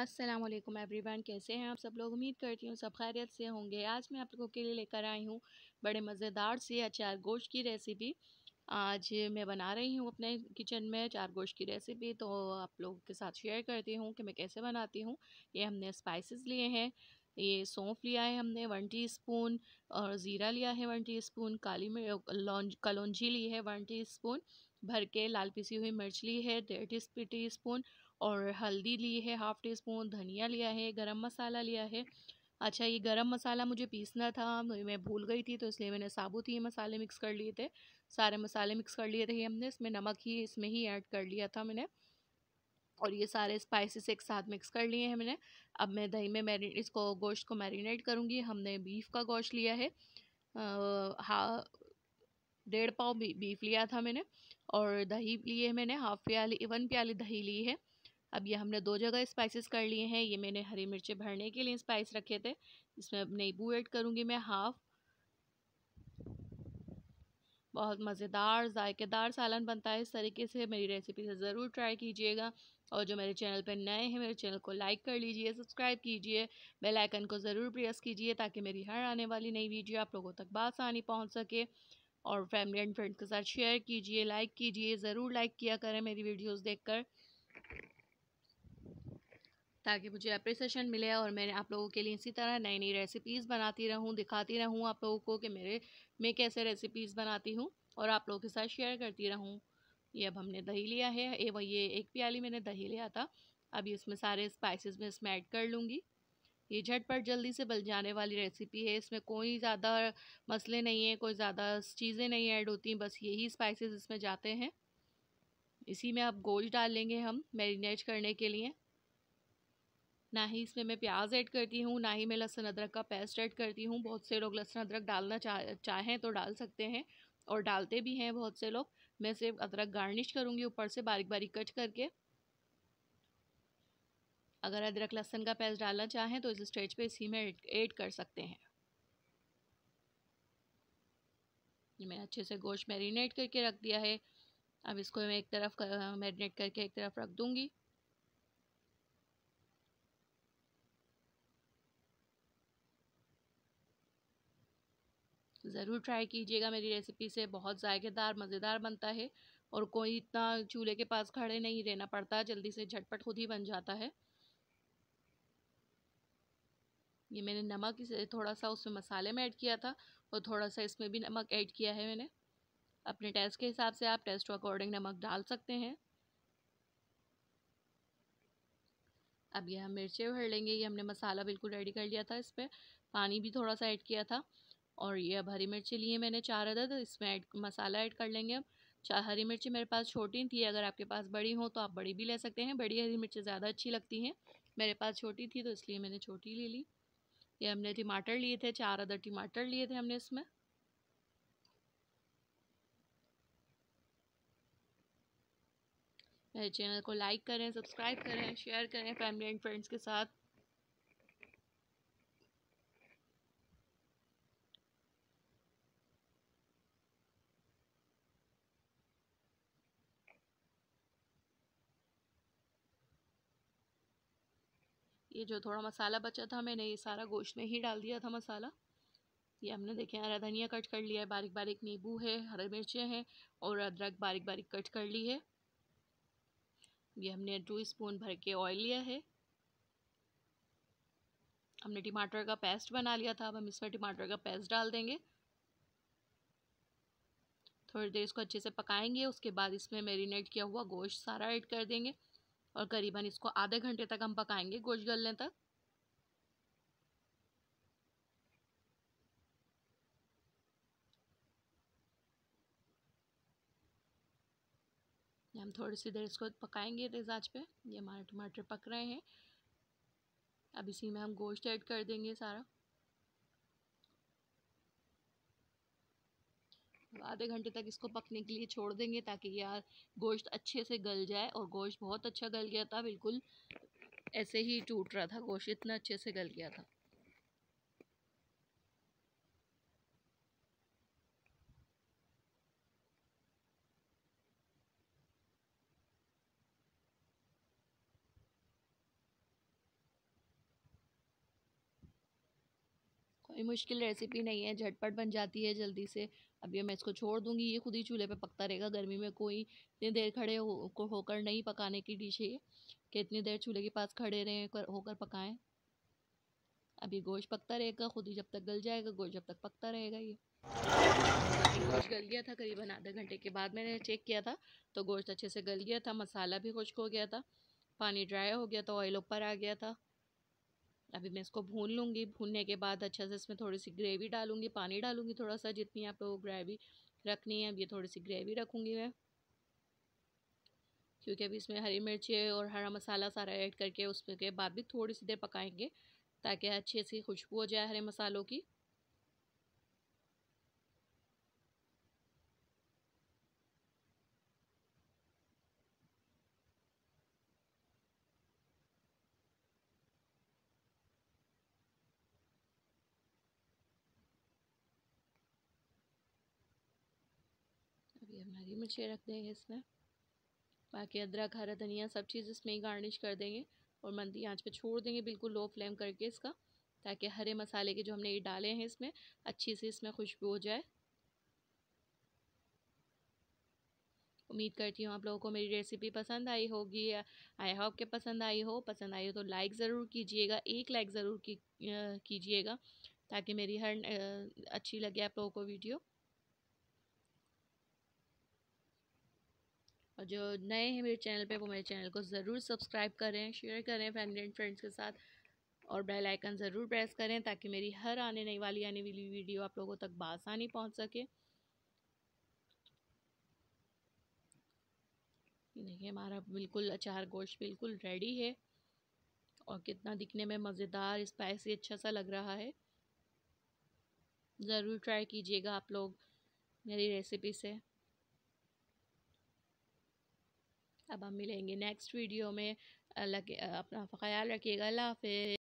Aslam everyone कैसे हैं आप सब लोग उम्मीद करती हूँ सब खैरियत से होंगे आज मैं आप लोगों के लिए लेकर आई हूँ बड़े मज़ेदार से अचार गोश्त की रेसिपी आज मैं बना रही हूँ अपने किचन में अचार गोश्त की रेसिपी तो आप लोगों के साथ शेयर करती हूँ कि मैं कैसे बनाती हूँ ये हमने स्पाइसेस लिए हैं ये सौंफ लिया है हमने वन टी स्पून और ज़ीरा लिया है वन टी स्पून काली मिर्च कलौजी ली है वन टी स्पून भर के लाल पिसी हुई मिर्च ली है डेढ़ टी स्पून और हल्दी ली है हाफ़ टी स्पून धनिया लिया है गरम मसाला लिया है अच्छा ये गरम मसाला मुझे पीसना था तो मैं भूल गई थी तो इसलिए मैंने साबुत ही मसाले मिक्स कर लिए थे सारे मसाले मिक्स कर लिए थे हमने इसमें नमक ही इसमें ही ऐड कर लिया था मैंने और ये सारे स्पाइसेस एक साथ मिक्स कर लिए हैं मैंने अब मैं दही में मैरी इसको गोश्त को मैरिनेट करूँगी हमने बीफ का गोश्त लिया है हाँ डेढ़ पाव बी, बीफ लिया था मैंने और दही लिए मैंने हाफ प्याली वन प्याली दही ली है अब ये हमने दो जगह स्पाइसेस कर लिए हैं ये मैंने हरी मिर्चें भरने के लिए स्पाइस रखे थे इसमें अब नींबू ऐड करूँगी मैं हाफ बहुत मज़ेदार जायकेदार सालन बनता है इस तरीके से मेरी रेसिपी से ज़रूर ट्राई कीजिएगा और जो मेरे चैनल पर नए हैं मेरे चैनल को लाइक कर लीजिए सब्सक्राइब कीजिए बेल आइकन को ज़रूर प्रेस कीजिए ताकि मेरी हर आने वाली नई वीडियो आप लोगों तक बासानी पहुँच सके और फैमिली एंड फ्रेंड्स के साथ शेयर कीजिए लाइक कीजिए ज़रूर लाइक किया करें मेरी वीडियोज़ देख कर ताकि मुझे अप्रिसिएशन मिले और मैं आप लोगों के लिए इसी तरह नई नई रेसिपीज़ बनाती रहूँ दिखाती रहूँ आप लोगों को कि मेरे मैं कैसे रेसिपीज़ बनाती हूँ और आप लोगों के साथ शेयर करती रहूँ ये अब हमने दही लिया है एवं ये एक प्याली मैंने दही लिया था अभी इसमें सारे स्पाइसेस में इसमें ऐड कर लूँगी ये झटपट जल्दी से बल जाने वाली रेसिपी है इसमें कोई ज़्यादा मसले नहीं है कोई ज़्यादा चीज़ें नहीं ऐड होती बस यही स्पाइसेस इसमें जाते हैं इसी में अब गोश्त डाल लेंगे हम मैरिनेट करने के लिए ना ही इसमें मैं प्याज ऐड करती हूँ ना ही मैं लहसुन अदरक का पेस्ट ऐड करती हूँ बहुत से लोग लहसुन अदरक डालना चाह चाहें तो डाल सकते हैं और डालते भी हैं बहुत से लोग मैं सिर्फ अदरक गार्निश करूँगी ऊपर से बारीक बारीक कट करके अगर अदरक लहसुन का पेस्ट डालना चाहें तो इस स्टेज पर इसी में ऐड कर सकते हैं मैं मैंने अच्छे से गोश्त मैरिनेट करके रख दिया है अब इसको मैं एक तरफ मैरिनेट करके एक तरफ रख दूंगी ज़रूर ट्राई कीजिएगा मेरी रेसिपी से बहुत ज़ायकेदार मज़ेदार बनता है और कोई इतना चूल्हे के पास खड़े नहीं रहना पड़ता जल्दी से झटपट खुद ही बन जाता है ये मैंने नमक थोड़ा सा उसमें मसाले में ऐड किया था और थोड़ा सा इसमें भी नमक ऐड किया है मैंने अपने टेस्ट के हिसाब से आप टेस्ट अकॉर्डिंग नमक डाल सकते हैं अब यह हम मिर्चें भर लेंगे ये हमने मसाला बिल्कुल रेडी कर लिया था इस पर पानी भी थोड़ा सा ऐड किया था और ये अब हरी मिर्ची लिए मैंने चार अदद इसमें ऐड मसाला ऐड कर लेंगे अब चार हरी मिर्ची मेरे पास छोटी थी अगर आपके पास बड़ी हो तो आप बड़ी भी ले सकते हैं बड़ी हरी मिर्ची ज़्यादा अच्छी लगती हैं मेरे पास छोटी थी तो इसलिए मैंने छोटी ले ली ये हमने टमाटर लिए थे चार अदर टमाटर लिए थे हमने इसमें मेरे चैनल को लाइक करें सब्सक्राइब करें शेयर करें फैमिली एंड फ्रेंड्स के साथ ये जो थोड़ा मसाला बचा था मैंने ये सारा गोश्त में ही डाल दिया था मसाला ये हमने देखे हरा धनिया कट कर लिया है बारीक बारीक नींबू है हरी मिर्चें हैं और अदरक बारीक बारीक कट कर ली है ये हमने टू स्पून भर के ऑयल लिया है हमने टमाटर का पेस्ट बना लिया था अब हम इसमें टमाटर का पेस्ट डाल देंगे थोड़ी देर इसको अच्छे से पकाएंगे उसके बाद इसमें मेरीनेट किया हुआ गोश्त सारा ऐड कर देंगे और करीबन इसको आधे घंटे तक हम पकाएंगे गोश्त गलने तक हम थोड़ी सी देर इसको पकाएंगे तेज़ आँच पे ये हमारे टमाटर पक रहे हैं अब इसी में हम गोश्त ऐड कर देंगे सारा आधे घंटे तक इसको पकने के लिए छोड़ देंगे ताकि यार गोश्त अच्छे से गल जाए और गोश्त बहुत अच्छा गल गया था बिल्कुल ऐसे ही टूट रहा था गोश्त इतना अच्छे से गल गया था कोई मुश्किल रेसिपी नहीं है झटपट बन जाती है जल्दी से अभी मैं इसको छोड़ दूंगी ये खुद ही चूल्हे पे पकता रहेगा गर्मी में कोई इतनी देर खड़े हो होकर नहीं पकाने की डिश है कि इतनी देर चूल्हे के पास खड़े रहें कर होकर पकाएं अभी गोश्त पकता रहेगा खुद ही जब तक गल जाएगा गोश्त जब तक पकता रहेगा ये गोश्त गल गया था करीबन आधे घंटे के बाद मैंने चेक किया था तो गोश्त अच्छे से गल गया था मसाला भी खुश्क हो गया था पानी ड्राई हो गया था ऑयल ऊपर आ गया था अभी मैं इसको भून लूँगी भूनने के बाद अच्छा से इसमें थोड़ी सी ग्रेवी डालूँगी पानी डालूँगी थोड़ा सा जितनी आप लोगों को ग्रेवी रखनी है अब ये थोड़ी सी ग्रेवी रखूँगी मैं क्योंकि अभी इसमें हरी मिर्ची और हरा मसाला सारा ऐड करके उसके बाद भी थोड़ी सी देर पकाएंगे ताकि अच्छी सी खुशबू हो जाए हरे मसालों की हरी मिर्चें रख देंगे इसमें बाकी अदरक हरा धनिया सब चीज़ इसमें ही गार्निश कर देंगे और मंदी आंच पे छोड़ देंगे बिल्कुल लो फ्लेम करके इसका ताकि हरे मसाले के जो हमने ये डाले हैं इसमें अच्छी से इसमें खुशबू हो जाए उम्मीद करती हूँ आप लोगों को मेरी रेसिपी पसंद आई होगी आई होप के पसंद आई हो पसंद आई हो तो लाइक ज़रूर कीजिएगा एक लाइक ज़रूर की, कीजिएगा ताकि मेरी हर अच्छी लगे आप लोगों को वीडियो और जो नए हैं मेरे चैनल पे वो मेरे चैनल को ज़रूर सब्सक्राइब करें शेयर करें फैमिली एंड फ्रेंड्स के साथ और बेल आइकन ज़रूर प्रेस करें ताकि मेरी हर आने नई वाली आने वाली वीडियो आप लोगों तक बासानी पहुँच सके देखिए हमारा बिल्कुल अचार गोश्त बिल्कुल रेडी है और कितना दिखने में मज़ेदार स्पाइसी अच्छा सा लग रहा है ज़रूर ट्राई कीजिएगा आप लोग मेरी रेसिपी से अब हम मिलेंगे नेक्स्ट वीडियो में अल्लाह के अपना ख्याल रखिएगा अल्लाह हाफि